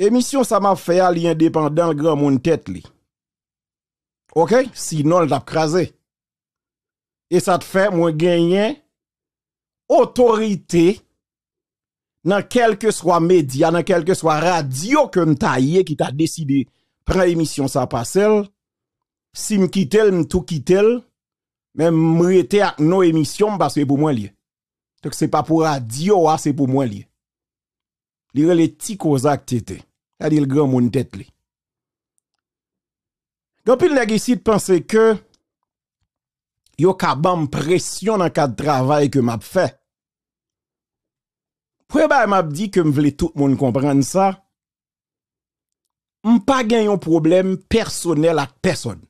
Émission ça m'a fait aller indépendant grand monde tête OK? Sinon, l'a crasé. Et ça te fait, moi, gagner autorité dans quel que soit média, dans quel que soit radio que m'taille qui t'a décidé prendre émission ça passe Si m'quitte, m'tout quitte, mais m'rete à nos émissions parce que pour moi lié. Donc c'est pas pour radio, hein, c'est pour moi lié. Lire les petits causes tété a dit le grand monde tête li. Quand pile nèg ici pense que yo une pression dans le travail que m'a fait. Pourquoi bah m'a dit que m'vle tout le monde comprendre ça. pas gagné un problème personnel à personne.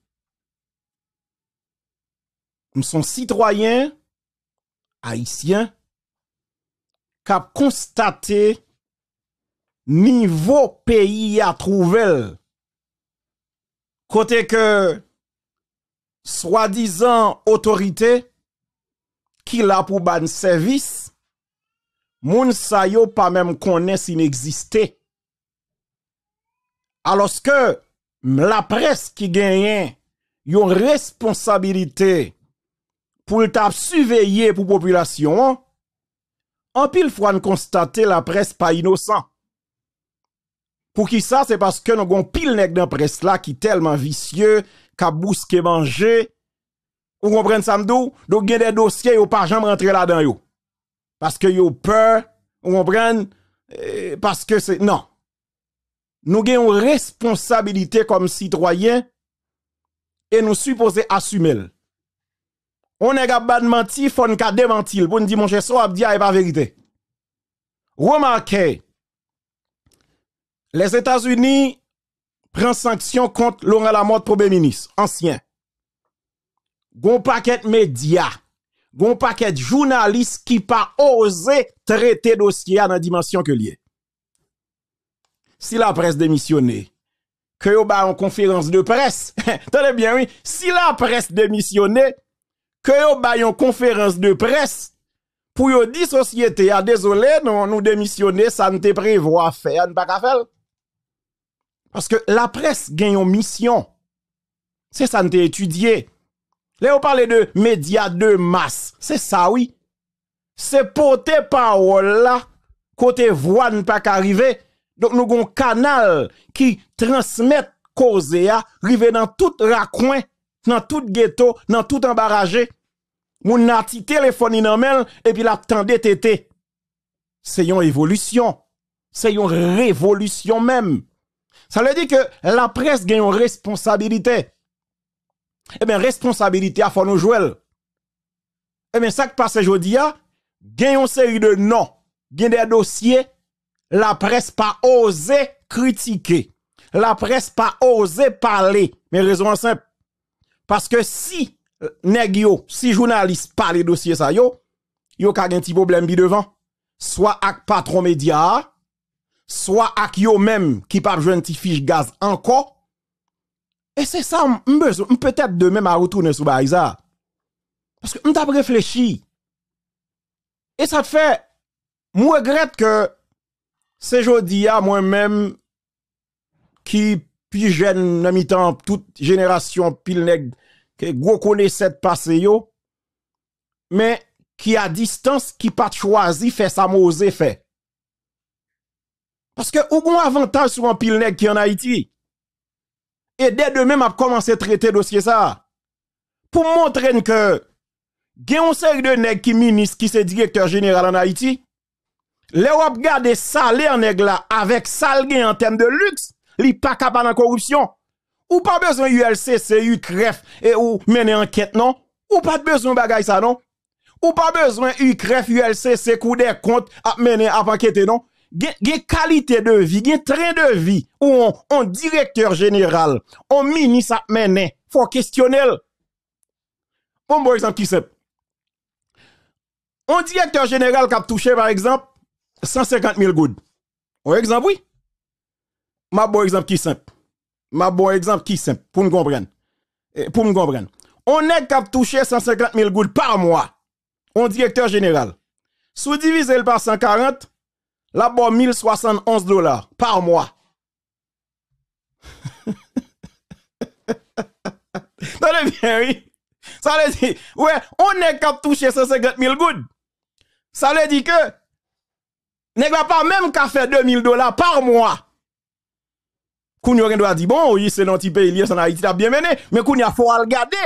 M'son citoyen haïtien qui a constaté Nivou peyi ya trouvel, kote ke swa dizan otorite ki la pou ban servis, moun sayo pa menm konen sin eksiste. Aloske, la pres ki genyen yon responsabilite pou l tap suveyye pou populasyon, anpil fwa n konstate la pres pa inosan. Pour qui ça, c'est parce que nous avons pile nèg dans presse là qui tellement vicieux, a bousqué manger. Vous comprenez ça m'dou? Donc a des dossiers yo pas jamais rentrer là-dedans yo. Parce que yo peur, vous comprenez? Euh, parce que c'est non. Nous avons une responsabilité comme citoyens et nous supposons assumer. On est pas de mentir, faut nous démentir. Pour nous dire, mon cher, il abdia n'est pas vérité. Remarquez, les États-Unis prennent sanction contre Laurent Lamotte, premier ministre, ancien. Gon paquet médias, gon paquet journalistes qui pas osé traiter dossier dans la dimension que lié. Si la presse démissionnait, que vous ba en conférence de presse. Tenez bien, oui. Si la presse démissionnait, que vous ba en conférence de presse, pour yo dit société, ah, désolé, nous démissionner, ça ne te prévoit faire, pas faire. Parce que la presse gagne une mission. C'est ça, nous étudié. Là, on parle de médias de masse. C'est ça, oui. C'est tes parole là, côté voix ne pas arriver. Donc, nous avons un canal qui transmet cause à dans tout racoin, dans tout ghetto, dans tout embarragé. Mon de téléphone normal et puis la tende tété. C'est une évolution. C'est une révolution même. Ça veut dire que la presse gagne une responsabilité. Eh bien, responsabilité à nous jouer. Eh bien, ça qui passe aujourd'hui, gagne une série de noms, gagne des dossiers, la presse pas osé critiquer. La presse pas osé parler. Mais raison simple. Parce que si negio, si journaliste parle dossier ça yo, yo ka un petit problème devant. Soit avec patron média, soit à qui même qui pas besoin de gaz encore. Et c'est ça, peut-être de même à retourner sur Baïza. Parce que m'tap réfléchi. Et ça te fait, moi regrette que c'est jeudi à moi-même qui puis jeune mi-temps toute génération pile nèg que gros cette passé mais qui à distance qui pas choisi fait ça Mosé fait parce que ou bon avantage sur un pile nèg qui en Haïti. Et dès demain m'a commencé à traiter dossier ça. Pour montrer que a un série de nèg qui ministre qui c'est directeur général en Haïti. Les garde gade salaire nèg là avec salé en termes de luxe, li pas capable en corruption. Ou pas besoin ULCC, CREF et ou mener enquête non Ou pas besoin bagay ça non Ou pas besoin UCREF ULCC coup des comptes à mener à non gen qualité de vie, gen train de vie, ou on, directeur général, on ministre à faut questionnel. Bon, bon exemple qui simple. On directeur général qui a touché, par exemple, 150 000 gouttes. Un exemple, oui. Ma bon exemple qui simple. Ma bon exemple qui simple, pour me comprendre. Eh, pour me comprendre. On est qui a touché 150 000 gouttes par mois. un directeur général. Sous divisé par 140, la bon 1071 dollars par mois. Tenez bien, oui. Ça veut dire, ouais, on est cap touché 150 000 gouttes. Ça veut dire que, n'est pas même qu'à faire 2000 dollars par mois. Kounyo on doit dire, bon, oui, c'est dans petit pays, lié, en Haïti, bien mené, mais il faut regarder.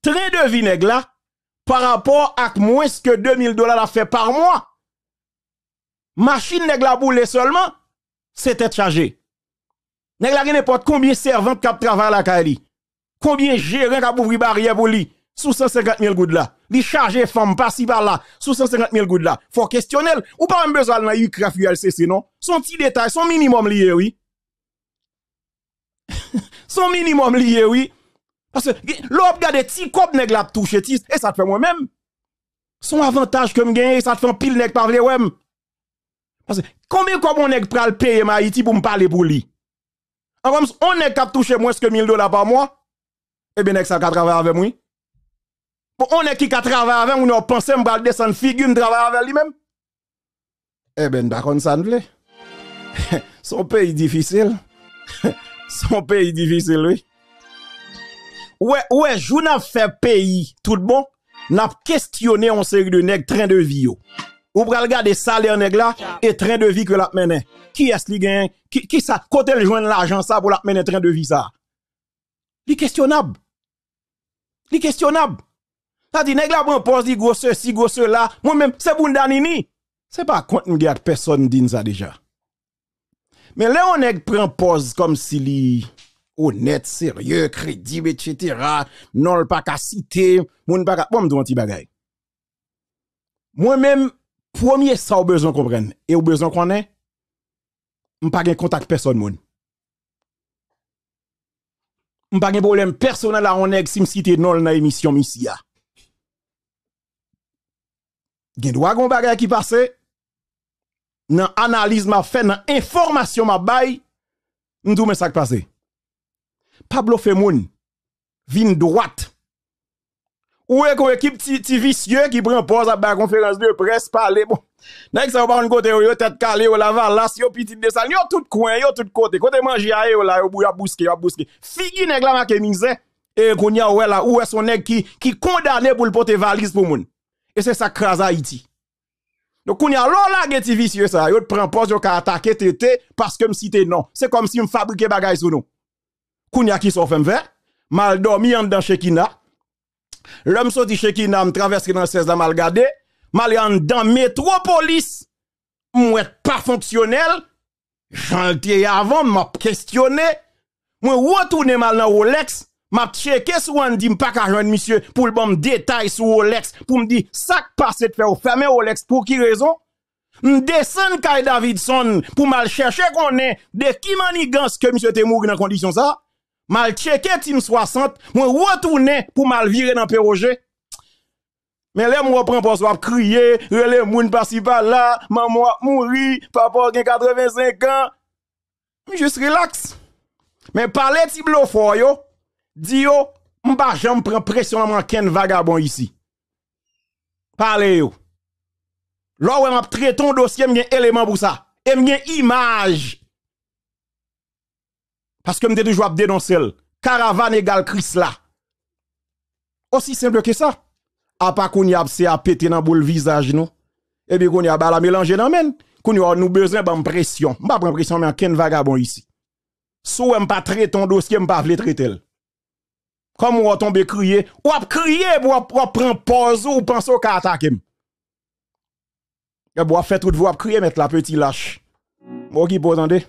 Très de vie, nèg là, par rapport à moins que 2000 dollars la fait par mois. Machine nèg la boule seulement, c'était chargé. Nèg la n'importe combien servante qui travaille la kali. Combien gérant qui ouvri barrière pour lui sous 150 000 gouttes là. Li charge femme pas si par là sous 150 000 gouttes là. Faut questionner ou pas même besoin dans UCRAF ULCC non. Son petit détail, son minimum lié oui. son minimum lié oui. Parce que l'op gade ti kop nèg la touche et ça te fait moi-même. Son avantage que me gagne ça te fait un pile nèg pas wem. Parce que combien comme on est à payer Haïti pour me parler pour lui? on est cap toucher moins que 1000 dollars par mois. Eh bien, ça a travaillé avec moi. on est qui a travaillé avec moi, on a que je faire descendre figure, je travaille avec lui-même. Eh bien, d'accord, ça ne plaît. Son pays difficile. Son pays difficile, oui. Ouais, ouais, je n'ai fait pays tout le bon. N'a questionné en série de nègres train de vie. Ou pral gade salaire nèg là et train de vie que l'a mené. Qui est-ce qui gagne qui, qui ça côté le joindre l'argent ça pour l'a train de vie ça. Li questionnable. Li questionnable. Ça dit nèg là prend pose dit gros ceci gros cela. Moi même c'est Ce C'est pas contre nous garde personne dit ça déjà. Mais là on nèg prend pause comme si li honnête, sérieux, crédible, etc. Non, a pas qu'à citer, moun pas bon, bagay. Moi-même, Premier ça au besoin comprendre et au besoin qu'on est pas de contact personne moun. pas problème personnel on est si non dans émission missia. Gen droit gon qui passe dans analyse m'a fait dans information m'a bail nous mais ça qui passé. Pablo Femoun vin droite ou est qu'on équipe ti vicieux qui prend pause à la conférence de presse, parler, bon. sa ça pas un côté yo tête calée la là yo petit de sal yo tout coin yo tout côté côté manger a yo là yo bouya bousquer yo bousquer figi nèg la marqué et qu'on y a ouais la, où est son qui qui condamné pour le porter valise pour moun et c'est ça crase Haiti. donc qu'on y a la ti vicieux ça yo prend pause yo ka attaquer tété parce que me non c'est comme si on fabriquait bagaille sur nous qu'on y a qui sont fait mal dormi en dans Chekina L'homme sorti chez traverse traversé dans 16 la mal gardé. Mal dans métropolis, mouet pas fonctionnel. J'en avant, m'a questionné. Moi retourné mal dans Rolex, m'a checké sur un pas qu'à joindre monsieur pour le bon détail sur Rolex pour me dire ça passé de faire fermer Rolex pour qui raison descend Kai Davidson pour mal chercher qu'on est de qui manigance que monsieur te mouri dans condition ça mal checké team 60, moi retourner pour mal virer dans Péroger. Mais là, moi, prends pour soi, crier, relé moun pas si pas là, maman mouri, papa a 85 ans. Je Juste relax. Mais parler ti blofo yo, di yo, pas jamais prendre pression à ken vagabond ici. Parlez yo. Là, on a traité ton dossier, un élément pour ça. Et une image parce que m'te toujours dénoncer caravane égale Chris là. Aussi simple que ça. A pas qu'on y a pété à péter dans boule visage nous. Et eh bien qu'on y a la mélanger dans men. Qu'on y a nous besoin de pression. M'a prendre pression mais aucun vagabond ici. Sou pas traité ton dossier pas vle traiter comme on tombé crier, ou a crié pour prendre pause ou penser au cas attaquer. Et eh, pour fait tout vous a crier mettre la petite lâche. Moi qui vous entendez